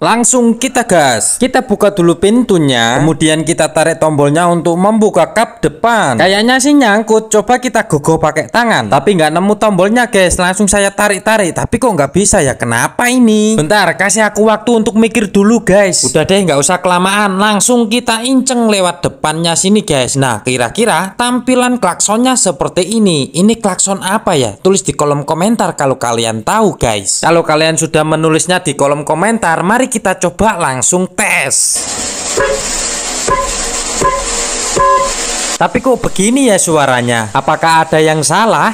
Langsung kita gas. Kita buka dulu pintunya, kemudian kita tarik tombolnya untuk membuka kap depan. Kayaknya sih nyangkut. Coba kita gogo pakai tangan. Tapi nggak nemu tombolnya, guys. Langsung saya tarik-tarik. Tapi kok nggak bisa ya? Kenapa ini? Bentar, kasih aku waktu untuk mikir dulu, guys. Udah deh, nggak usah kelamaan. Langsung kita inceng lewat depannya sini, guys. Nah, kira-kira tampilan klaksonnya seperti ini. Ini klakson apa ya? Tulis di kolom komentar kalau kalian tahu, guys. Kalau kalian sudah menulisnya di kolom komentar, mari kita coba langsung tes. Tapi kok begini ya suaranya? Apakah ada yang salah?